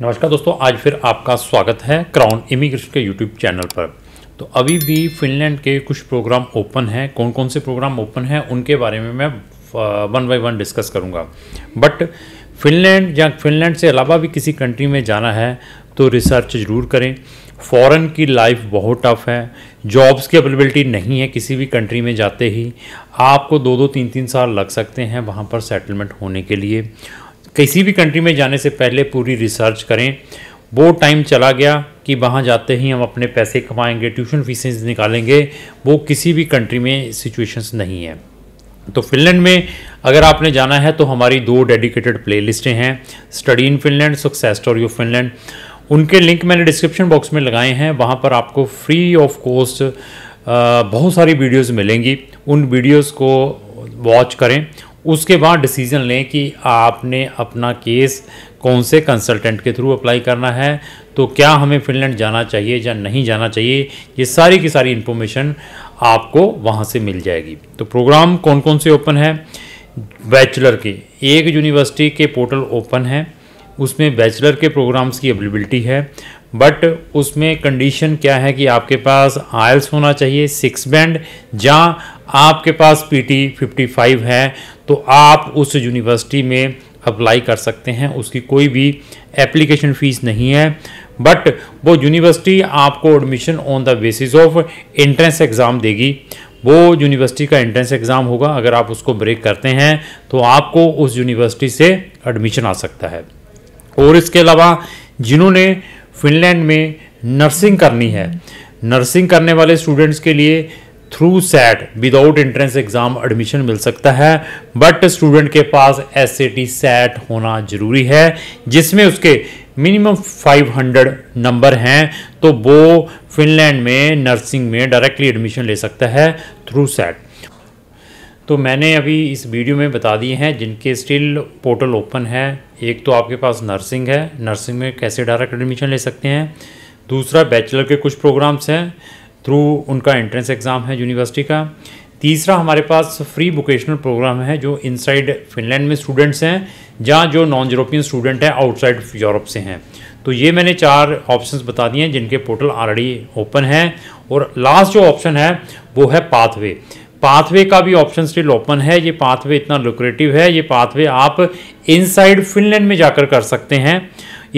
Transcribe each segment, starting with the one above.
नमस्कार दोस्तों आज फिर आपका स्वागत है क्राउन इमिग्रेशन के यूट्यूब चैनल पर तो अभी भी फिनलैंड के कुछ प्रोग्राम ओपन हैं कौन कौन से प्रोग्राम ओपन हैं उनके बारे में मैं वन बाई वन डिस्कस करूंगा बट फिनलैंड या फिनलैंड से अलावा भी किसी कंट्री में जाना है तो रिसर्च ज़रूर करें फ़ॉरन की लाइफ बहुत टफ है जॉब्स की अवेलेबिलिटी नहीं है किसी भी कंट्री में जाते ही आपको दो दो तीन तीन साल लग सकते हैं वहाँ पर सेटलमेंट होने के लिए किसी भी कंट्री में जाने से पहले पूरी रिसर्च करें वो टाइम चला गया कि वहाँ जाते ही हम अपने पैसे कमाएंगे ट्यूशन फीसें निकालेंगे वो किसी भी कंट्री में सिचुएशंस नहीं है तो फिनलैंड में अगर आपने जाना है तो हमारी दो डेडिकेटेड प्लेलिस्टें हैं study in Finland success story of Finland उनके लिंक मैंने डिस्क्रिप्शन बॉक्स में लगाए हैं वहाँ पर आपको फ्री ऑफ कॉस्ट बहुत सारी वीडियोज़ मिलेंगी उन वीडियोज़ को वॉच करें उसके बाद डिसीज़न लें कि आपने अपना केस कौन से कंसल्टेंट के थ्रू अप्लाई करना है तो क्या हमें फिनलैंड जाना चाहिए या नहीं जाना चाहिए ये सारी की सारी इन्फॉर्मेशन आपको वहाँ से मिल जाएगी तो प्रोग्राम कौन कौन से ओपन है बैचलर के एक यूनिवर्सिटी के पोर्टल ओपन है उसमें बैचलर के प्रोग्राम्स की अवेलेबिलिटी है बट उसमें कंडीशन क्या है कि आपके पास आयल्स होना चाहिए सिक्स बैंड या आपके पास पीटी 55 है तो आप उस यूनिवर्सिटी में अप्लाई कर सकते हैं उसकी कोई भी एप्लीकेशन फ़ीस नहीं है बट वो यूनिवर्सिटी आपको admission on the basis of entrance exam देगी वो यूनिवर्सिटी का एंट्रेंस एग्ज़ाम होगा अगर आप उसको ब्रेक करते हैं तो आपको उस यूनिवर्सिटी से एडमिशन आ सकता है और इसके अलावा जिन्होंने फिनलैंड में नर्सिंग करनी है नर्सिंग करने वाले स्टूडेंट्स के लिए through set without entrance exam admission मिल सकता है बट स्टूडेंट के पास एस सेट होना ज़रूरी है जिसमें उसके मिनिमम 500 नंबर हैं तो वो फिनलैंड में नर्सिंग में डायरेक्टली एडमिशन ले सकता है थ्रू सेट तो मैंने अभी इस वीडियो में बता दिए हैं जिनके स्टिल पोर्टल ओपन है एक तो आपके पास नर्सिंग है नर्सिंग में कैसे डायरेक्ट एडमिशन ले सकते हैं दूसरा बैचलर के कुछ प्रोग्राम्स हैं थ्रू उनका एंट्रेंस एग्ज़ाम है यूनिवर्सिटी का तीसरा हमारे पास फ्री वोकेशनल प्रोग्राम है जो इनसाइड फिनलैंड में स्टूडेंट्स हैं जहाँ जो नॉन यूरोपियन स्टूडेंट हैं आउटसाइड यूरोप से हैं तो ये मैंने चार ऑप्शंस बता दिए हैं जिनके पोर्टल ऑलरेडी ओपन हैं और लास्ट जो ऑप्शन है वो है पाथवे पाथवे का भी ऑप्शन स्टिल ओपन है ये पाथवे इतना लुक्रेटिव है ये पाथवे आप इनसाइड फिनलैंड में जाकर कर सकते हैं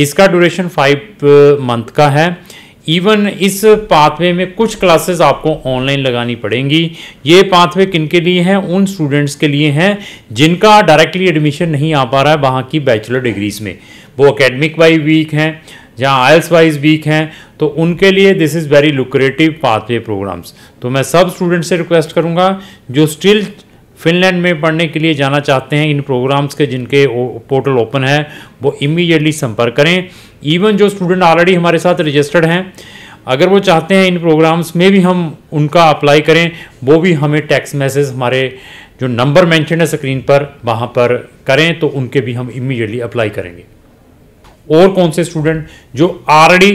इसका ड्यूरेशन फाइव मंथ का है इवन इस पाथवे में कुछ क्लासेस आपको ऑनलाइन लगानी पड़ेंगी ये पाथवे किन के लिए हैं उन स्टूडेंट्स के लिए हैं जिनका डायरेक्टली एडमिशन नहीं आ पा रहा है वहाँ की बैचलर डिग्रीज़ में वो अकेडमिक वाइज वीक हैं जहाँ आयल्स वाइज वीक हैं तो उनके लिए this is very lucrative pathway programs तो मैं सब स्टूडेंट से रिक्वेस्ट करूँगा जो स्टिल फिनलैंड में पढ़ने के लिए जाना चाहते हैं इन प्रोग्राम्स के जिनके पोर्टल ओपन है वो इमीडिएटली संपर्क करें इवन जो स्टूडेंट ऑलरेडी हमारे साथ रजिस्टर्ड हैं अगर वो चाहते हैं इन प्रोग्राम्स में भी हम उनका अप्लाई करें वो भी हमें टैक्स मैसेज हमारे जो नंबर मैंशन है स्क्रीन पर वहाँ पर करें तो उनके भी हम इमीडिएटली अप्लाई करेंगे और कौन से स्टूडेंट जो ऑलरेडी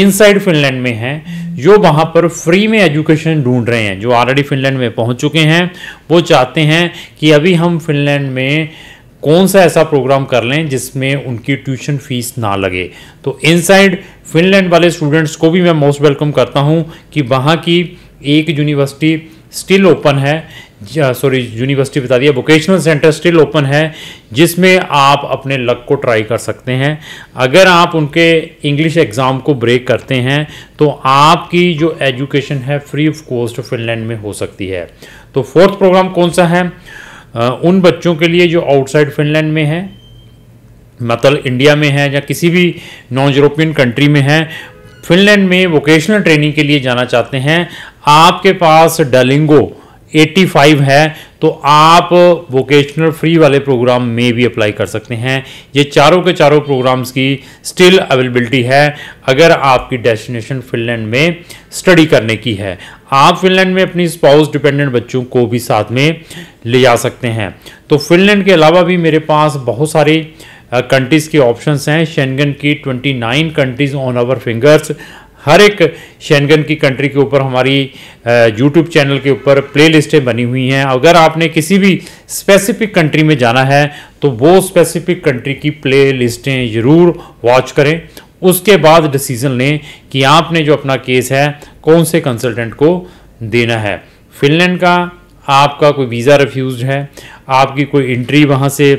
इनसाइड फिनलैंड में हैं जो वहाँ पर फ्री में एजुकेशन ढूंढ रहे हैं जो ऑलरेडी फिनलैंड में पहुँच चुके हैं वो चाहते हैं कि अभी हम फिनलैंड में कौन सा ऐसा प्रोग्राम कर लें जिसमें उनकी ट्यूशन फीस ना लगे तो इनसाइड फिनलैंड वाले स्टूडेंट्स को भी मैं मोस्ट वेलकम करता हूँ कि वहाँ की एक यूनिवर्सिटी स्टिल ओपन है सॉरी यूनिवर्सिटी बता दिया वोकेशनल सेंटर स्टिल ओपन है जिसमें आप अपने लक को ट्राई कर सकते हैं अगर आप उनके इंग्लिश एग्ज़ाम को ब्रेक करते हैं तो आपकी जो एजुकेशन है फ्री ऑफ कॉस्ट फिनलैंड में हो सकती है तो फोर्थ प्रोग्राम कौन सा है उन बच्चों के लिए जो आउटसाइड फिनलैंड में है मतलब इंडिया में है या किसी भी नॉन यूरोपियन कंट्री में है फिनलैंड में वोकेशनल ट्रेनिंग के लिए जाना चाहते हैं आपके पास डलिंगो 85 है तो आप वोकेशनल फ्री वाले प्रोग्राम में भी अप्लाई कर सकते हैं ये चारों के चारों प्रोग्राम्स की स्टिल अवेलेबिलिटी है अगर आपकी डेस्टिनेशन फिनलैंड में स्टडी करने की है आप फिनलैंड में अपनी स्पाउस डिपेंडेंट बच्चों को भी साथ में ले जा सकते हैं तो फिनलैंड के अलावा भी मेरे पास बहुत सारे कंट्रीज़ uh, के ऑप्शंस हैं शेंगन की 29 कंट्रीज़ ऑन आवर फिंगर्स हर एक शेंगन की कंट्री के ऊपर हमारी यूट्यूब uh, चैनल के ऊपर प्ले लिस्टें बनी हुई हैं अगर आपने किसी भी स्पेसिफिक कंट्री में जाना है तो वो स्पेसिफिक कंट्री की प्ले लिस्टें ज़रूर वॉच करें उसके बाद डिसीज़न लें कि आपने जो अपना केस है कौन से कंसल्टेंट को देना है फिनलैंड का आपका कोई वीज़ा रिफ्यूज़ है आपकी कोई इंट्री वहाँ से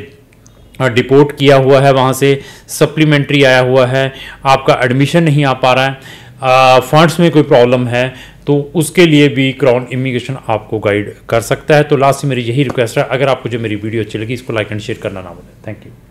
डिपोर्ट हाँ, किया हुआ है वहाँ से सप्लीमेंट्री आया हुआ है आपका एडमिशन नहीं आ पा रहा है फंड्स में कोई प्रॉब्लम है तो उसके लिए भी क्राउन इमिग्रेशन आपको गाइड कर सकता है तो लास्ट से मेरी यही रिक्वेस्ट है अगर आपको जो मेरी वीडियो अच्छी लगी इसको लाइक एंड शेयर करना ना भूलें थैंक यू